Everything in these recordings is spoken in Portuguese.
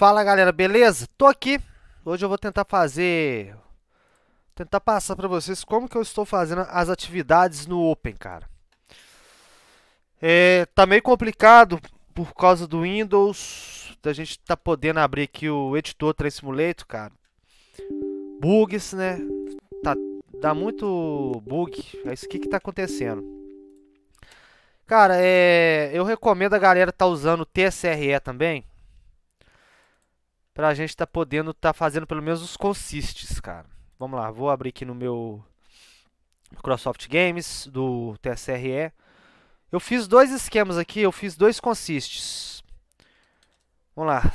Fala galera, beleza? Tô aqui. Hoje eu vou tentar fazer... Tentar passar pra vocês como que eu estou fazendo as atividades no Open, cara. É, tá meio complicado por causa do Windows, da gente tá podendo abrir aqui o editor 3 Simulator, cara. Bugs, né? Tá, dá muito bug. É isso que que tá acontecendo. Cara, é, eu recomendo a galera tá usando o TSRE também pra gente tá podendo tá fazendo pelo menos os consists, cara. Vamos lá, vou abrir aqui no meu Microsoft Games do TSRE. Eu fiz dois esquemas aqui, eu fiz dois consists. Vamos lá.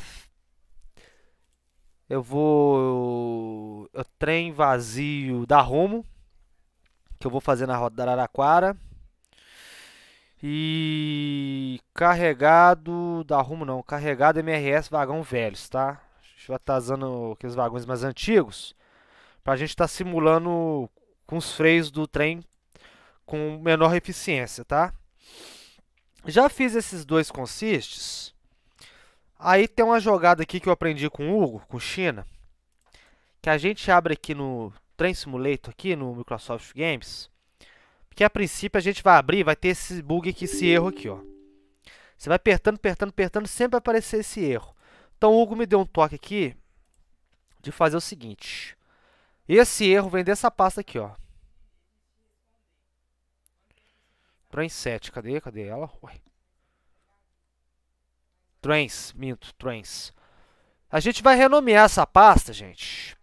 Eu vou eu, trem vazio da Rumo, que eu vou fazer na roda da Araraquara. E carregado da Rumo não, carregado MRS vagão velhos, tá? privatizando tá aqueles vagões mais antigos, para a gente estar tá simulando com os freios do trem com menor eficiência, tá? Já fiz esses dois consists. Aí tem uma jogada aqui que eu aprendi com o Hugo, com China, que a gente abre aqui no Train Simulator aqui no Microsoft Games, porque a princípio a gente vai abrir, vai ter esse bug aqui, esse erro aqui, ó. Você vai apertando, apertando, apertando, sempre vai aparecer esse erro. Então o Hugo me deu um toque aqui de fazer o seguinte. Esse erro vem dessa pasta aqui, ó. Trans 7, cadê? Cadê ela? Ué. minto, trains. A gente vai renomear essa pasta, gente.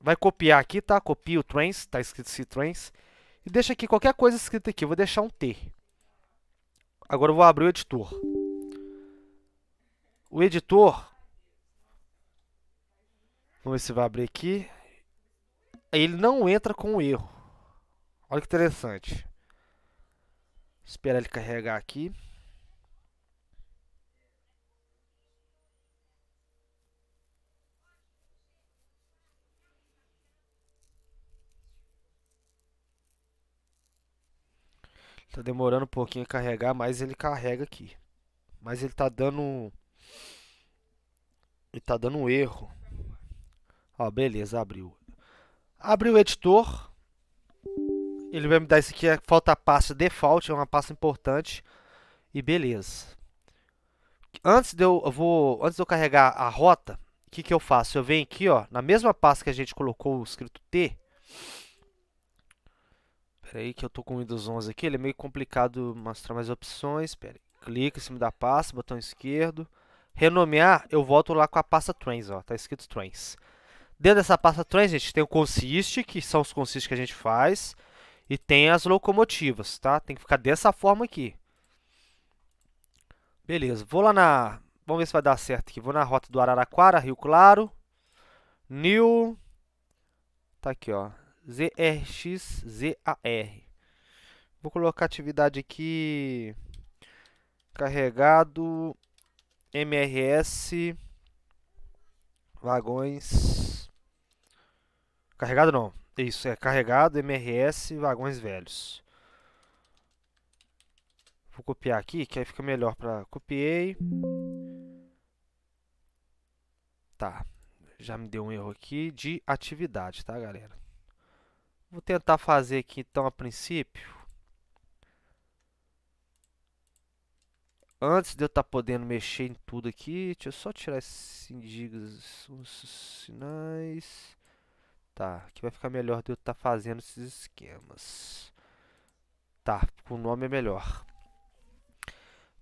Vai copiar aqui, tá? Copia o trains, tá escrito se trains. E deixa aqui qualquer coisa escrita aqui, vou deixar um T. Agora eu vou abrir o editor. O editor, Vamos ver se vai abrir aqui. Ele não entra com o erro. Olha que interessante. Espera ele carregar aqui. Tá demorando um pouquinho a carregar, mas ele carrega aqui. Mas ele tá dando. Ele tá dando um erro. Ó, beleza, abriu. abriu o editor. Ele vai me dar isso aqui, é, falta a pasta default, é uma pasta importante. E beleza. Antes de eu, eu vou, antes de eu carregar a rota, o que, que eu faço? Eu venho aqui, ó, na mesma pasta que a gente colocou o escrito T. Espera aí que eu tô com o Windows 11 aqui, ele é meio complicado mostrar mais opções. Espera Clica em cima da pasta, botão esquerdo. Renomear, eu volto lá com a pasta trains ó, tá escrito trains Dentro dessa pasta trans, gente, tem o consist, que são os consist que a gente faz, e tem as locomotivas, tá? Tem que ficar dessa forma aqui. Beleza, vou lá na... Vamos ver se vai dar certo aqui. Vou na rota do Araraquara, Rio Claro, New... Tá aqui, ó. ZRXZAR. Vou colocar atividade aqui... Carregado... MRS... Vagões... Carregado não. Isso, é carregado, MRS, vagões velhos. Vou copiar aqui, que aí fica melhor para Copiei. Tá. Já me deu um erro aqui de atividade, tá, galera? Vou tentar fazer aqui, então, a princípio. Antes de eu estar tá podendo mexer em tudo aqui, deixa eu só tirar esses indígenas, os sinais... Tá, aqui vai ficar melhor de eu estar tá fazendo esses esquemas. Tá, com o nome é melhor. O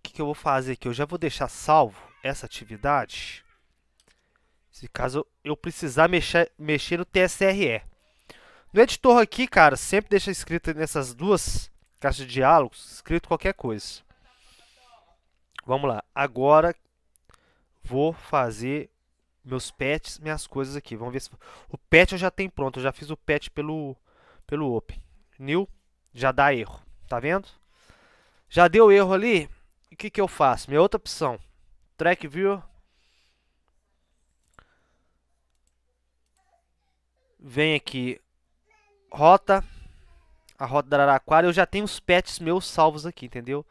que, que eu vou fazer aqui? Eu já vou deixar salvo essa atividade. Se caso eu precisar mexer, mexer no TSRE. No editor aqui, cara, sempre deixa escrito nessas duas caixas de diálogos, escrito qualquer coisa. Vamos lá. Agora vou fazer meus pets, minhas coisas aqui. Vamos ver se o pet eu já tenho pronto, eu já fiz o pet pelo pelo open. New já dá erro, tá vendo? Já deu erro ali. O que que eu faço? Minha outra opção, track view Vem aqui rota a rota da Araraquara, eu já tenho os pets meus salvos aqui, entendeu?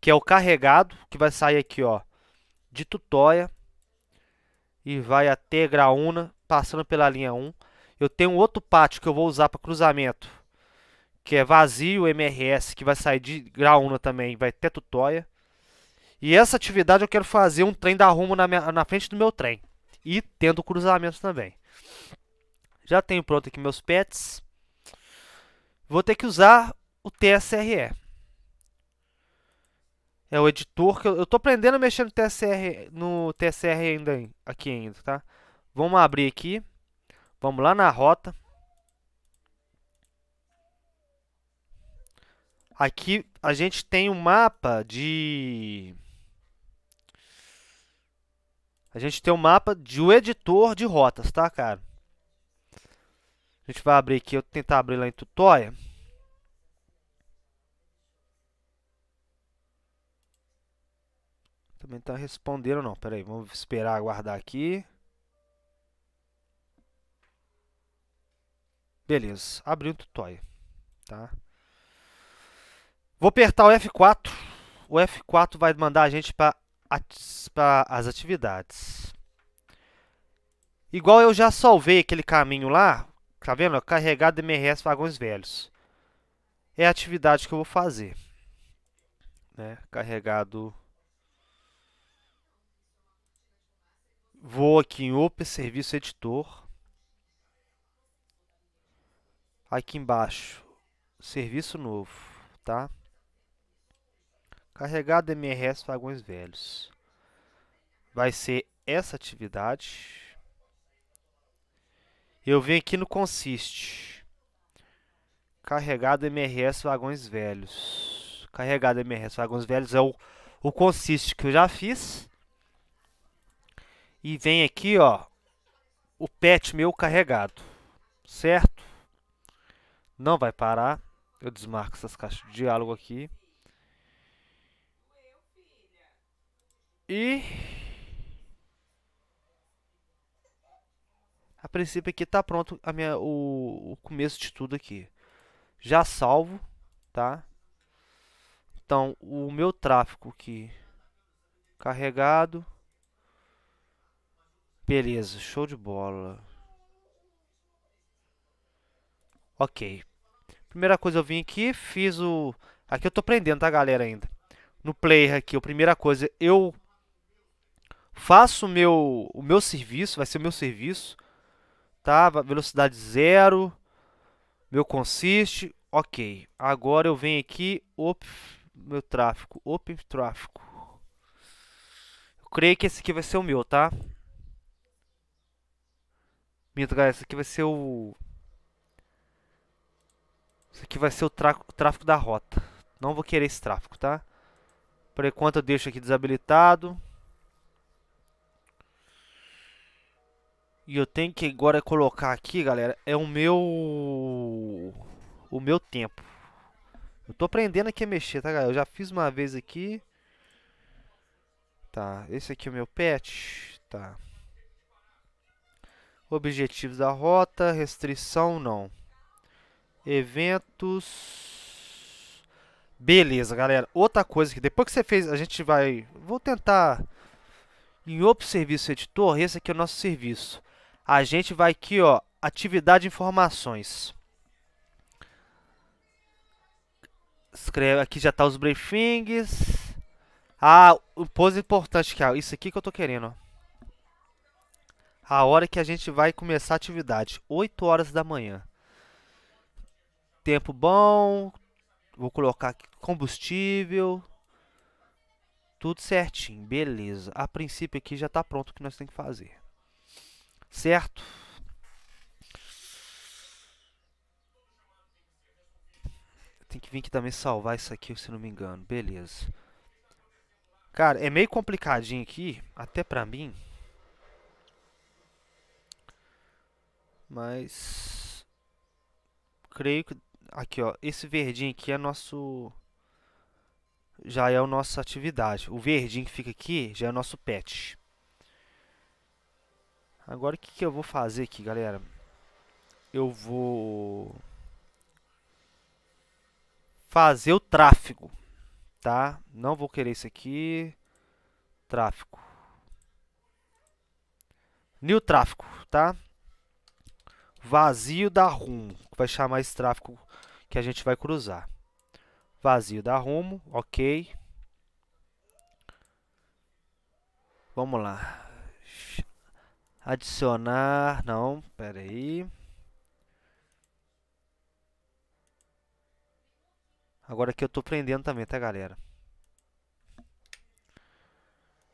Que é o carregado, que vai sair aqui, ó, de Tutóia e vai até Graúna, né, passando pela linha 1. Eu tenho outro pátio que eu vou usar para cruzamento, que é vazio MRS, que vai sair de Graúna também, vai até Tutóia. E essa atividade eu quero fazer um trem da rumo na, minha, na frente do meu trem. E tendo cruzamento também. Já tenho pronto aqui meus pets. Vou ter que usar o TSRE é o editor, que eu, eu tô aprendendo a mexer no TSR, no TSR ainda, aqui ainda, tá? Vamos abrir aqui, vamos lá na rota. Aqui a gente tem um mapa de... A gente tem um mapa de um editor de rotas, tá, cara? A gente vai abrir aqui, eu vou tentar abrir lá em tutorial. Também tá respondendo não. Pera aí, vamos esperar aguardar aqui. Beleza, abriu o tutorial. tá? Vou apertar o F4. O F4 vai mandar a gente para as atividades. Igual eu já salvei aquele caminho lá, tá vendo? Carregado MRS vagões velhos. É a atividade que eu vou fazer. Né? Carregado Vou aqui em Open Serviço Editor. Aqui embaixo, serviço novo, tá? Carregado MRS vagões velhos. Vai ser essa atividade. Eu venho aqui no consiste. Carregado MRS vagões velhos. Carregado MRS vagões velhos é o, o consiste que eu já fiz e vem aqui, ó, o pet meu carregado, certo? Não vai parar. Eu desmarco essas caixas de diálogo aqui. E a princípio aqui está pronto a minha, o, o começo de tudo aqui. Já salvo, tá? Então, o meu tráfego aqui carregado Beleza, show de bola. Ok. Primeira coisa, eu vim aqui, fiz o... Aqui eu tô prendendo, tá, galera, ainda. No player aqui, a primeira coisa, eu faço o meu, o meu serviço, vai ser o meu serviço, tá? Velocidade zero, meu consiste, ok. Agora eu venho aqui, op, meu tráfego, open tráfego. Eu creio que esse aqui vai ser o meu, Tá? Mito, galera, isso aqui vai ser o... Isso aqui vai ser o, o tráfego da rota. Não vou querer esse tráfego, tá? Por enquanto eu deixo aqui desabilitado. E eu tenho que agora colocar aqui, galera, é o meu... O meu tempo. Eu tô aprendendo aqui a mexer, tá, galera? Eu já fiz uma vez aqui. Tá, esse aqui é o meu pet. Tá objetivos da rota, restrição não. Eventos. Beleza, galera. Outra coisa que depois que você fez, a gente vai... Vou tentar em outro serviço editor, esse aqui é o nosso serviço. A gente vai aqui, ó, atividade informações. Escreve, aqui já tá os briefings. Ah, o pose importante que é isso aqui que eu tô querendo, ó a hora que a gente vai começar a atividade, 8 horas da manhã. Tempo bom, vou colocar combustível, tudo certinho, beleza. A princípio aqui já está pronto o que nós temos que fazer. Certo? Tem que vir aqui também salvar isso aqui, se não me engano. Beleza. Cara, é meio complicadinho aqui, até pra mim. Mas creio que aqui, ó, esse verdinho aqui é nosso já é a nossa atividade. O verdinho que fica aqui já é nosso pet. Agora o que, que eu vou fazer aqui, galera? Eu vou fazer o tráfego, tá? Não vou querer isso aqui. Tráfego. New tráfego, tá? vazio da rumo, que vai chamar esse tráfego que a gente vai cruzar. Vazio da rumo, ok. Vamos lá. Adicionar, não, pera aí. Agora que eu tô prendendo também, tá galera?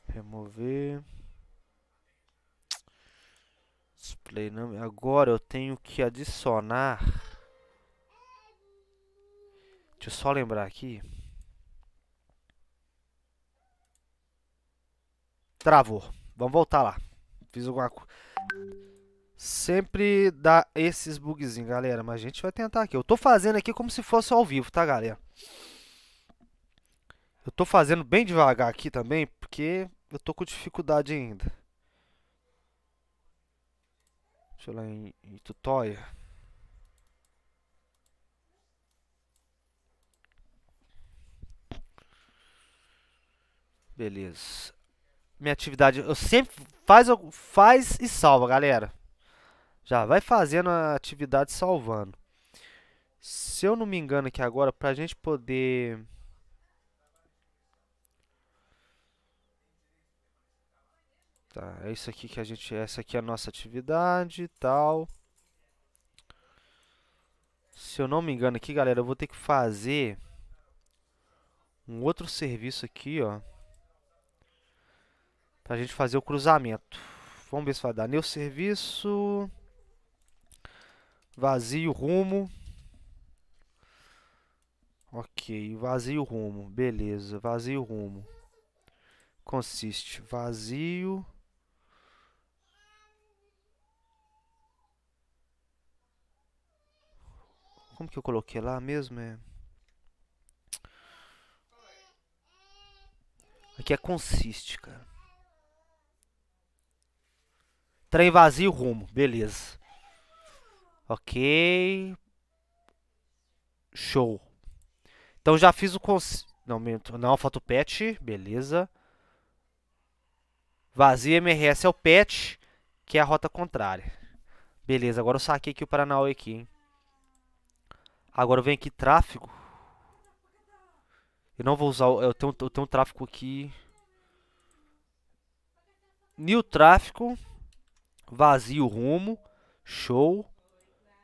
Remover. Display Agora eu tenho que adicionar. Deixa eu só lembrar aqui. Travou. Vamos voltar lá. Fiz alguma Sempre dá esses bugzinhos, galera. Mas a gente vai tentar aqui. Eu tô fazendo aqui como se fosse ao vivo, tá, galera? Eu tô fazendo bem devagar aqui também, porque eu tô com dificuldade ainda. Deixa eu lá em, em Beleza. Minha atividade, eu sempre faz, faz e salva, galera. Já vai fazendo a atividade salvando. Se eu não me engano aqui agora, pra gente poder Tá, é isso aqui que a gente, essa aqui é a nossa atividade e tal. Se eu não me engano aqui, galera, eu vou ter que fazer um outro serviço aqui, ó. Pra gente fazer o cruzamento. Vamos ver se vai dar. Meu serviço. Vazio rumo. Ok, vazio rumo. Beleza, vazio rumo. Consiste vazio Como que eu coloquei lá mesmo? É... Aqui é consiste, cara. Trem vazio, rumo. Beleza. Ok. Show. Então já fiz o cons... Não, minto. Não, falta o patch. Beleza. Vazio MRS é o patch, que é a rota contrária. Beleza, agora eu saquei aqui o Paranauê aqui, hein. Agora vem aqui tráfego. Eu não vou usar, eu tenho, eu tenho um tráfego aqui. New tráfego. Vazio rumo. Show.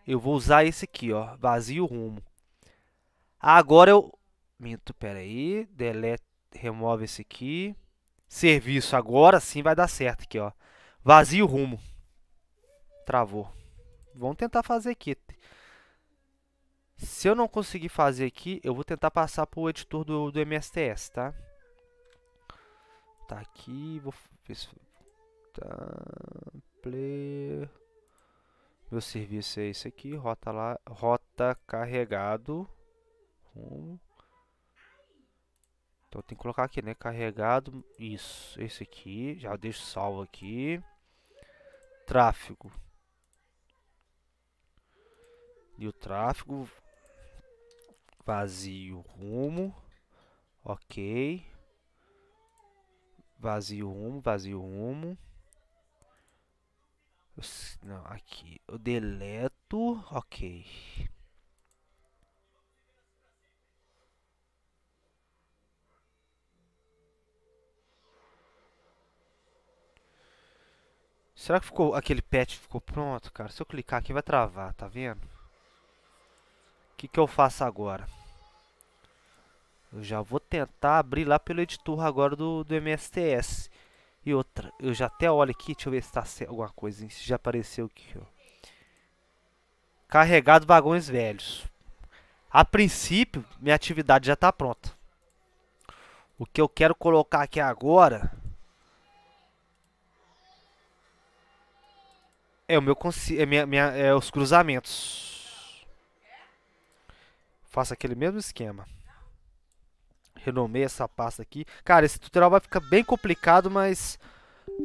Eu vou usar esse aqui, ó. Vazio rumo. Agora eu... Minto, pera aí. Delete, remove esse aqui. Serviço, agora sim vai dar certo aqui, ó. Vazio rumo. Travou. Vamos tentar fazer aqui. Se eu não conseguir fazer aqui, eu vou tentar passar para o editor do, do MSTS, tá? Tá aqui, vou Tá, player... Meu serviço é esse aqui, rota, lá, rota carregado. Então tem que colocar aqui, né? Carregado, isso, esse aqui. Já deixo salvo aqui. Tráfego. E o tráfego Vazio rumo. Ok. Vazio rumo, vazio rumo. Não, aqui. Eu deleto. Ok. Será que ficou aquele patch ficou pronto, cara? Se eu clicar aqui vai travar, tá vendo? O que, que eu faço agora? Eu já vou tentar abrir lá pelo editor agora do, do MSTS. E outra, eu já até olho aqui, deixa eu ver se tá alguma coisa, hein? se já apareceu aqui, ó. Carregado vagões velhos. A princípio, minha atividade já está pronta. O que eu quero colocar aqui agora é o meu é, minha, minha, é os cruzamentos. Faço aquele mesmo esquema renomei essa pasta aqui. Cara, esse tutorial vai ficar bem complicado, mas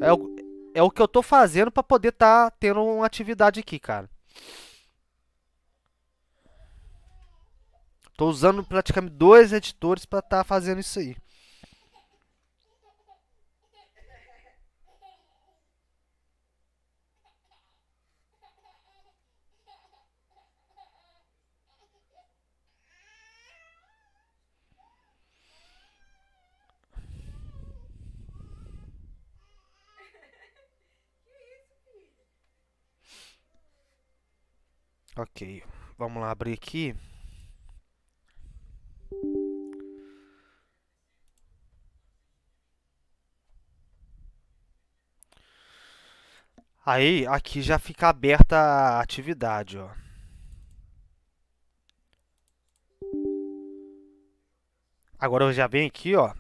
é o, é o que eu tô fazendo para poder estar tá tendo uma atividade aqui, cara. Tô usando praticamente dois editores para estar tá fazendo isso aí. Ok, vamos lá abrir aqui. Aí, aqui já fica aberta a atividade, ó. Agora eu já venho aqui, ó.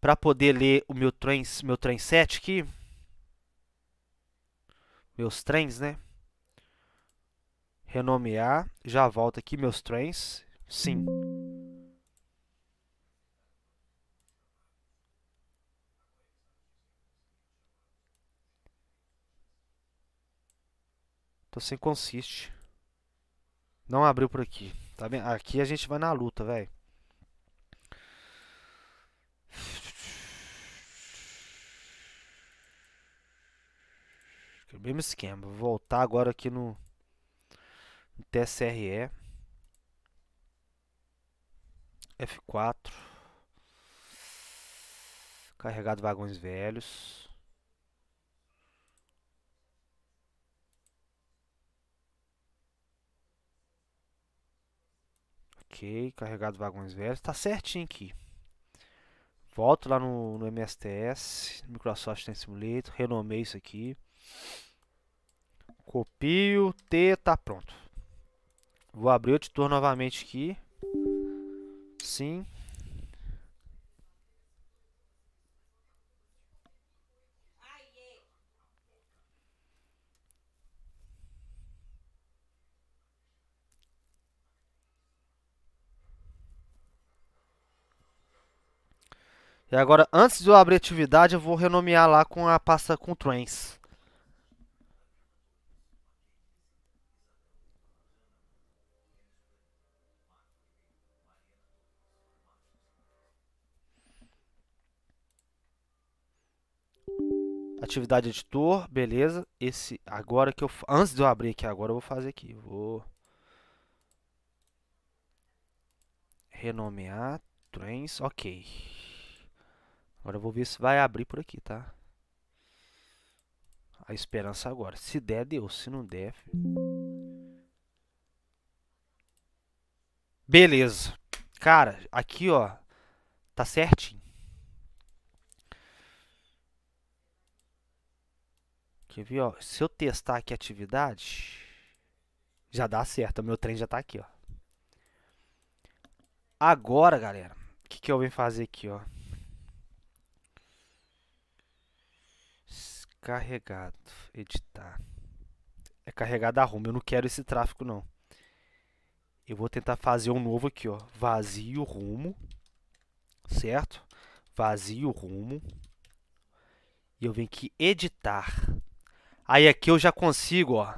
Para poder ler o meu trem, meu trem set aqui. Meus trens, né? Renomear. Já volto aqui meus trens. Sim. Tô sem consiste. Não abriu por aqui. Tá vendo? Aqui a gente vai na luta, velho. Mesmo esquema. Vou voltar agora aqui no... TSRE, F4, carregado vagões velhos. Ok, carregado vagões velhos, está certinho aqui. Volto lá no, no MSTS, Microsoft Tem Simulator, renomei isso aqui. Copio, T, tá pronto. Vou abrir o editor novamente aqui. Sim. E agora, antes de eu abrir a atividade, eu vou renomear lá com a pasta com trends. Atividade editor, beleza. Esse agora que eu antes de eu abrir aqui agora eu vou fazer aqui. Vou renomear trends, OK. Agora eu vou ver se vai abrir por aqui, tá? A esperança agora. Se der, deu. Se não der... Beleza. Cara, aqui, ó. Tá certinho. Quer ver, ó? Se eu testar aqui a atividade, já dá certo. O meu trem já tá aqui, ó. Agora, galera, o que, que eu venho fazer aqui, ó? Carregado, editar. É carregado arruma. eu não quero esse tráfego, não. Eu vou tentar fazer um novo aqui, ó. Vazio rumo, certo? Vazio rumo. E eu venho aqui editar. Aí aqui eu já consigo, ó.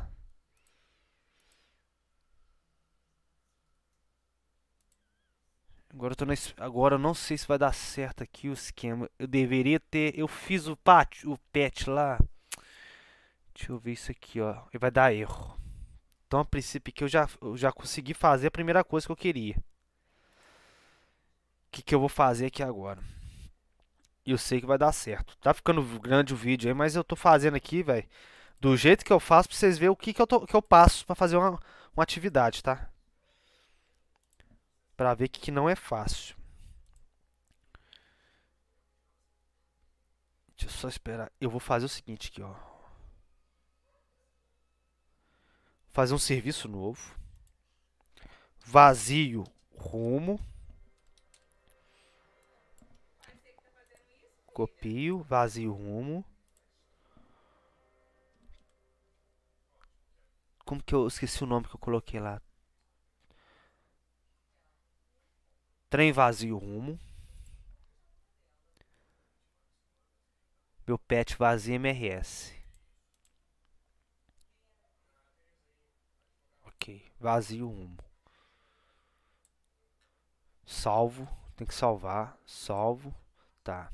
Agora eu, tô agora eu não sei se vai dar certo aqui o esquema. Eu deveria ter... Eu fiz o, pat, o patch lá. Deixa eu ver isso aqui, ó. E vai dar erro. Então, a princípio que eu já, eu já consegui fazer a primeira coisa que eu queria. O que, que eu vou fazer aqui agora? eu sei que vai dar certo. Tá ficando grande o vídeo aí, mas eu tô fazendo aqui, velho do jeito que eu faço pra vocês verem o que, que, eu, tô, que eu passo pra fazer uma, uma atividade, tá? Pra ver que, que não é fácil. Deixa eu só esperar. Eu vou fazer o seguinte aqui, ó. Fazer um serviço novo. Vazio rumo. Copio, vazio rumo. Como que eu esqueci o nome que eu coloquei lá? Trem vazio rumo. Meu pet vazio é MRS. Ok, vazio rumo. Salvo, tem que salvar, salvo, tá.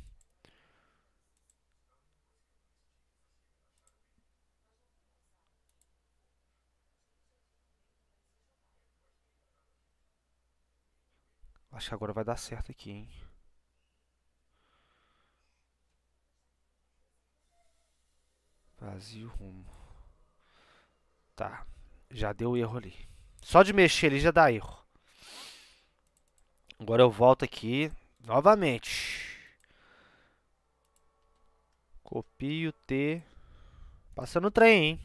Acho que agora vai dar certo aqui, hein? Vazio rumo. Tá. Já deu erro ali. Só de mexer ele já dá erro. Agora eu volto aqui novamente. Copio T. Passando o trem, hein?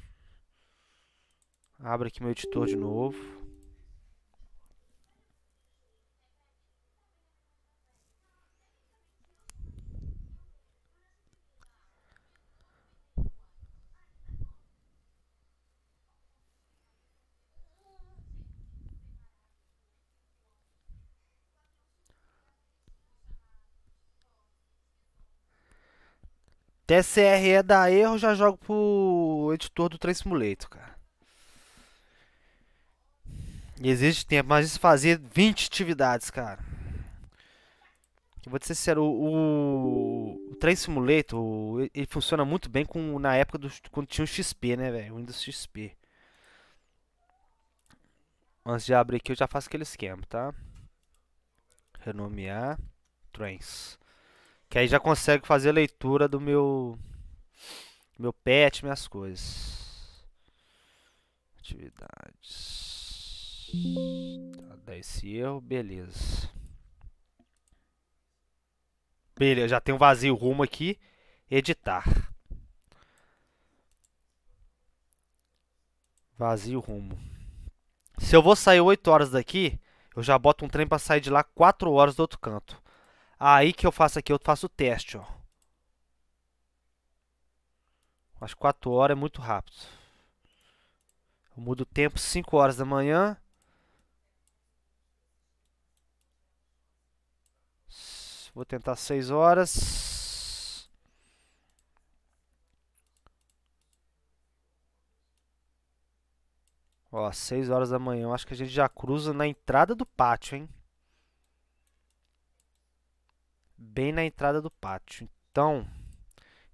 Abro aqui meu editor de novo. TSRE é dá erro, já jogo pro editor do Transmuleto, Simulator, cara. E existe tempo, mas isso fazia 20 atividades, cara. Eu vou te ser sincero, o, o, o Simulator, ele funciona muito bem com, na época do, quando tinha o XP, né, velho? O Windows XP. Antes de abrir aqui, eu já faço aquele esquema, tá? Renomear. Trans. Que aí já consegue fazer leitura do meu meu pet, minhas coisas. Atividades. Tá, dá esse erro, beleza. Beleza, já tem um vazio rumo aqui. Editar. Vazio rumo. Se eu vou sair 8 horas daqui, eu já boto um trem para sair de lá 4 horas do outro canto. Aí que eu faço aqui, eu faço o teste, ó. Acho que 4 horas é muito rápido. Eu mudo o tempo 5 horas da manhã. 6, vou tentar 6 horas. Ó, 6 horas da manhã. Acho que a gente já cruza na entrada do pátio, hein? bem na entrada do pátio. Então,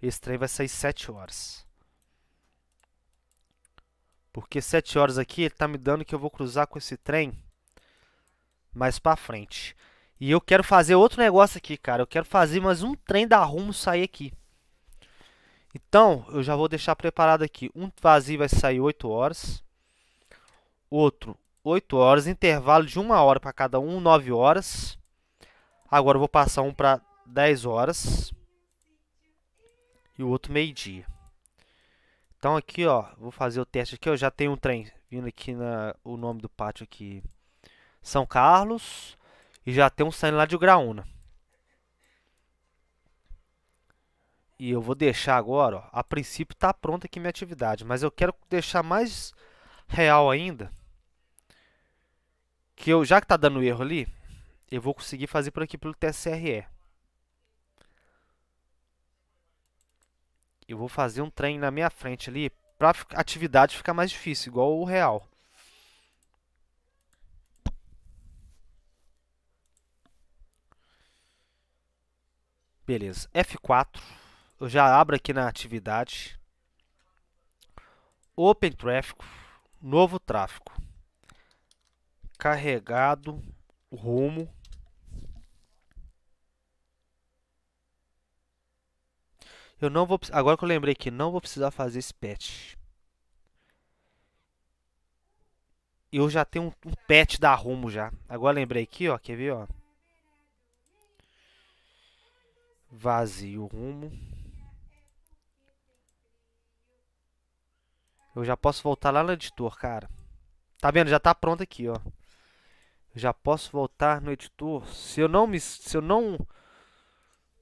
esse trem vai sair 7 horas. Porque 7 horas aqui ele tá me dando que eu vou cruzar com esse trem mais para frente. E eu quero fazer outro negócio aqui, cara. Eu quero fazer mais um trem da Rumo sair aqui. Então, eu já vou deixar preparado aqui. Um vazio vai sair 8 horas. Outro 8 horas, intervalo de 1 hora para cada um, 9 horas. Agora eu vou passar um para 10 horas e o outro meio-dia. Então aqui, ó, vou fazer o teste aqui, ó, já tem um trem vindo aqui na o nome do pátio aqui. São Carlos e já tem um saindo lá de Graúna. E eu vou deixar agora, ó, a princípio está pronta aqui minha atividade, mas eu quero deixar mais real ainda. Que eu já que tá dando erro ali, eu vou conseguir fazer por aqui pelo TSRE. Eu vou fazer um trem na minha frente ali para atividade ficar mais difícil, igual o real. Beleza, F4. Eu já abro aqui na atividade. Open Tráfico. Novo tráfego. Carregado. Rumo. Eu não vou. Agora que eu lembrei que não vou precisar fazer esse patch. Eu já tenho um, um patch da Rumo já. Agora lembrei aqui, ó. Quer ver, ó? Vazio Rumo. Eu já posso voltar lá no editor, cara. Tá vendo? Já tá pronto aqui, ó. Eu já posso voltar no editor. Se eu não me. Se eu não.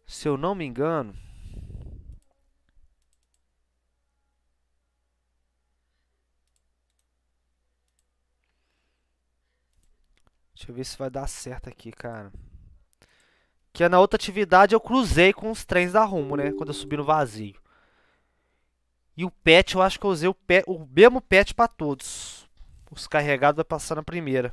Se eu não me engano. Deixa eu ver se vai dar certo aqui, cara. Que é na outra atividade eu cruzei com os trens da Rumo, né? Quando eu subi no vazio. E o pet, eu acho que eu usei o, pet, o mesmo pet para todos. Os carregados vai passar na primeira.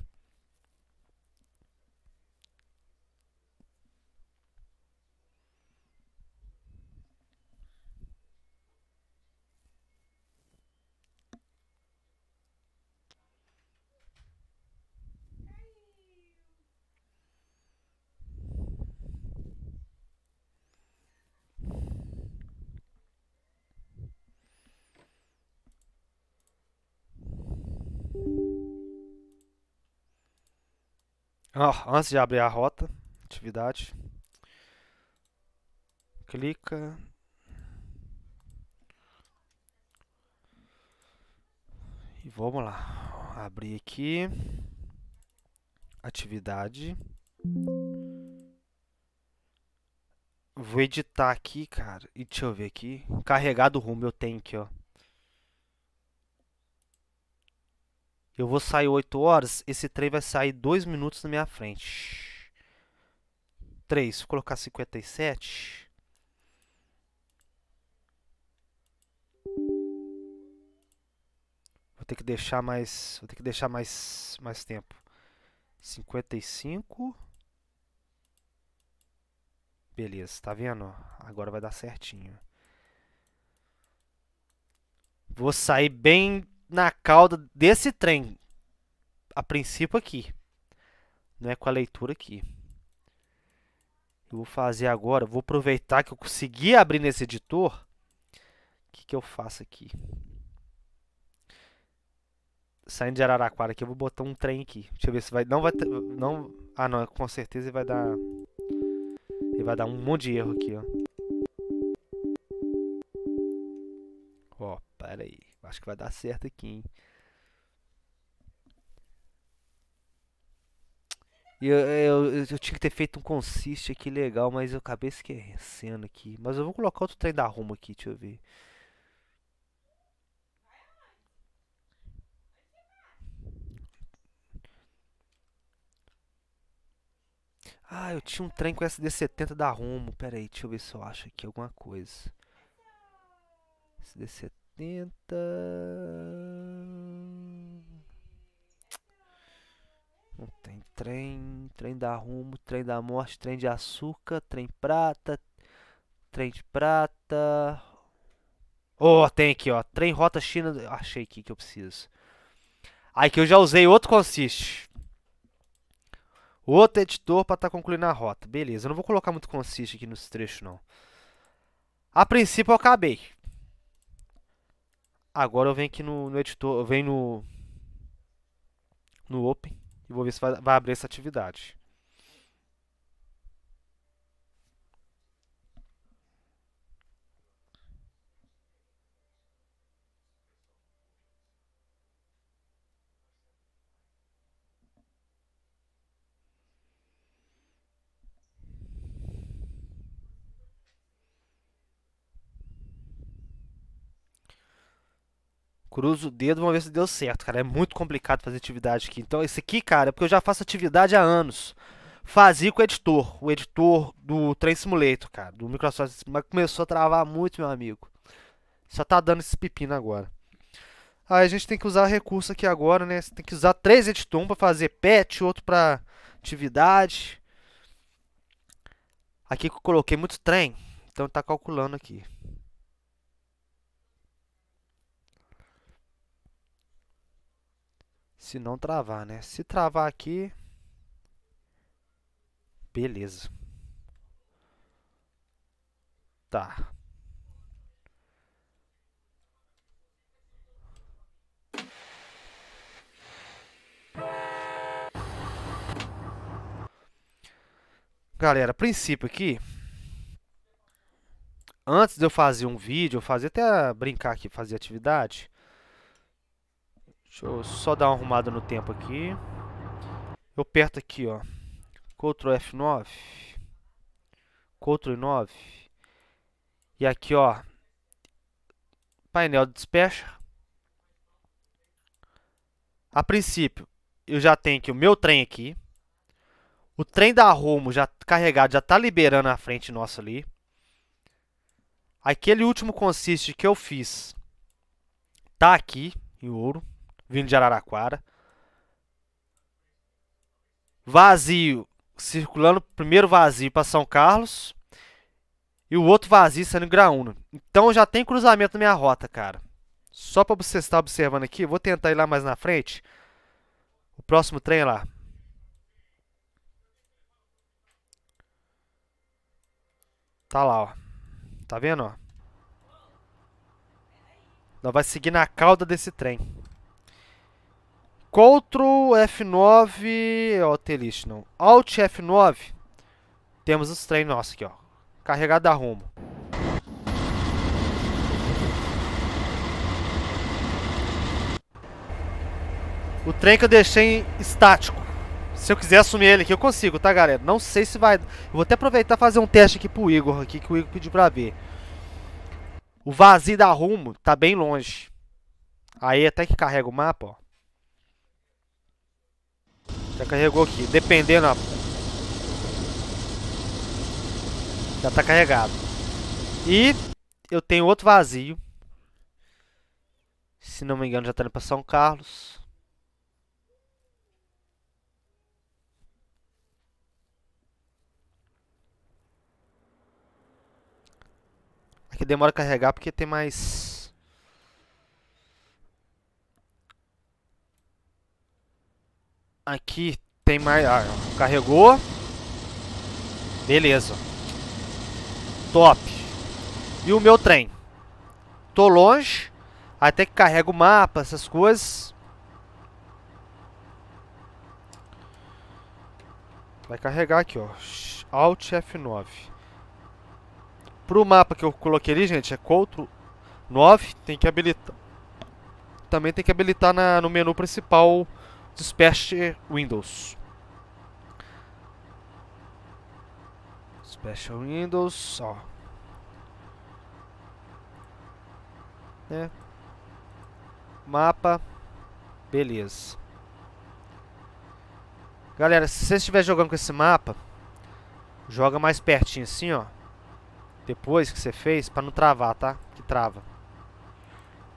Oh, antes de abrir a rota, atividade, clica. E vamos lá. Abrir aqui. Atividade. Vou editar aqui, cara. E deixa eu ver aqui. Carregado rumo eu tenho aqui, ó. Eu vou sair 8 horas, esse trem vai sair 2 minutos na minha frente. 3, vou colocar 57. Vou ter que deixar mais, vou ter que deixar mais mais tempo. 55. Beleza, tá vendo? Agora vai dar certinho. Vou sair bem na cauda desse trem. A princípio aqui. Não é com a leitura aqui. Eu vou fazer agora, vou aproveitar que eu consegui abrir nesse editor. O que, que eu faço aqui? Saindo de Araraquara aqui, eu vou botar um trem aqui. Deixa eu ver se vai... Não vai... Ter, não... Ah, não. É com certeza ele vai dar... Ele vai dar um monte de erro aqui, ó. Ó, aí acho que vai dar certo aqui, hein? Eu, eu, eu, tinha que ter feito um consiste aqui legal, mas eu acabei esquecendo aqui. Mas eu vou colocar outro trem da Roma aqui, deixa eu ver. Ah, eu tinha um trem com SD70 da Rumo. Pera aí, deixa eu ver se eu acho aqui alguma coisa. SD70. 80. Não tem trem, trem da rumo, trem da morte, trem de açúcar, trem prata, trem de prata. Oh, tem aqui, ó. Trem Rota China. Achei aqui que eu preciso. Aqui eu já usei outro consiste. Outro editor para estar tá concluindo a rota. Beleza, eu não vou colocar muito consiste aqui nos trechos, não. A princípio eu acabei. Agora eu venho aqui no, no editor, eu venho no, no Open e vou ver se vai, vai abrir essa atividade. Cruzo o dedo, vamos ver se deu certo, cara. É muito complicado fazer atividade aqui. Então, esse aqui, cara, é porque eu já faço atividade há anos. Fazia com o editor, o editor do Train Simulator, cara, do Microsoft. Mas começou a travar muito, meu amigo. Só tá dando esse pepino agora. Aí a gente tem que usar recurso aqui agora, né? Você tem que usar três editores, um pra fazer patch, outro pra atividade. Aqui que eu coloquei muito trem, então tá calculando aqui. Se não travar, né? Se travar aqui... Beleza. Tá. Galera, princípio aqui. Antes de eu fazer um vídeo, fazer até brincar aqui, fazer atividade, Deixa eu só dar uma arrumada no tempo aqui. Eu aperto aqui, ó. Ctrl F9. Ctrl 9. E aqui, ó. Painel de despecha. A princípio, eu já tenho aqui o meu trem aqui. O trem da Romo já carregado, já tá liberando a frente nossa ali. Aquele último consiste que eu fiz tá aqui, em ouro vindo de Araraquara. Vazio, circulando primeiro vazio para São Carlos. E o outro vazio saindo em Graúna. Então já tem cruzamento na minha rota, cara. Só para você estar observando aqui, vou tentar ir lá mais na frente. O próximo trem é lá. Tá lá, ó. Tá vendo, ó? Nós vai seguir na cauda desse trem. Ctrl F9, ó, T-list não. Alt F9, temos os trem nosso aqui, ó. Carregado a rumo. O trem que eu deixei estático. Se eu quiser assumir ele aqui, eu consigo, tá, galera? Não sei se vai... Eu vou até aproveitar e fazer um teste aqui pro Igor, aqui, que o Igor pediu pra ver. O vazio da rumo tá bem longe. Aí até que carrega o mapa, ó. Já carregou aqui. Dependendo, ó. Já tá carregado. E eu tenho outro vazio. Se não me engano, já tá indo pra São Carlos. Aqui demora a carregar porque tem mais Aqui tem mais... Ah, carregou. Beleza. Top. E o meu trem? Tô longe. Até que carrega o mapa, essas coisas. Vai carregar aqui, ó. Alt F9. Pro mapa que eu coloquei ali, gente, é Ctrl 9. Tem que habilitar. Também tem que habilitar na, no menu principal Despeche Windows. Special Windows, ó. Né? Mapa. Beleza. Galera, se você estiver jogando com esse mapa, joga mais pertinho assim, ó. Depois que você fez, pra não travar, tá? Que trava.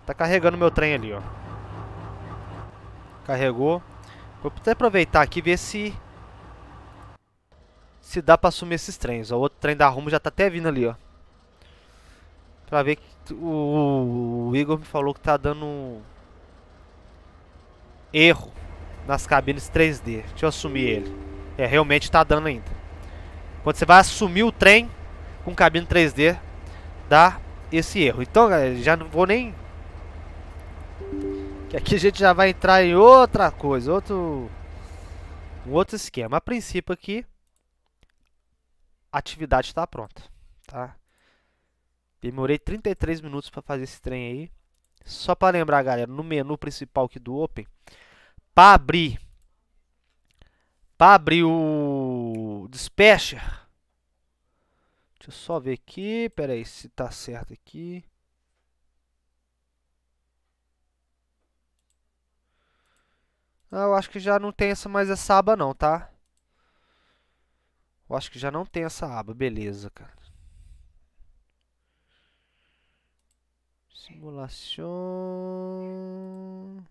Tá carregando meu trem ali, ó. Carregou. Vou até aproveitar aqui e ver se... Se dá pra assumir esses trens. O outro trem da Rumo já tá até vindo ali, ó. Pra ver que o, o Igor me falou que tá dando... Erro nas cabines 3D. Deixa eu assumir ele. É, realmente tá dando ainda. Quando você vai assumir o trem com cabine 3D, dá esse erro. Então, já não vou nem que aqui a gente já vai entrar em outra coisa, outro um outro esquema. A princípio aqui, a atividade está pronta, tá? Demorei 33 minutos para fazer esse trem aí. Só para lembrar, galera, no menu principal aqui do Open, para abrir para abrir o Dispatcher. Deixa eu só ver aqui, aí, se tá certo aqui. Ah, eu acho que já não tem essa, mais essa aba não, tá? Eu acho que já não tem essa aba. Beleza, cara. Simulação...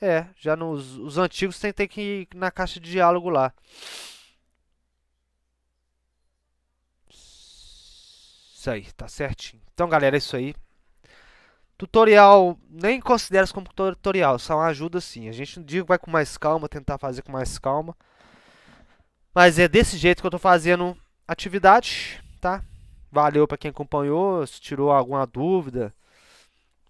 É, já nos os antigos tem, tem que ir na caixa de diálogo lá. Isso aí, tá certinho. Então, galera, é isso aí. Tutorial, nem considero como tutorial, só uma ajuda sim. A gente digo dia vai com mais calma, tentar fazer com mais calma. Mas é desse jeito que eu tô fazendo atividade, tá? Valeu para quem acompanhou, se tirou alguma dúvida.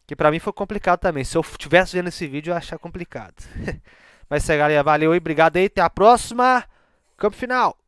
Que pra mim foi complicado também. Se eu tivesse vendo esse vídeo, eu ia achar complicado. Mas é, galera. Valeu e obrigado aí. Até a próxima. Campo final.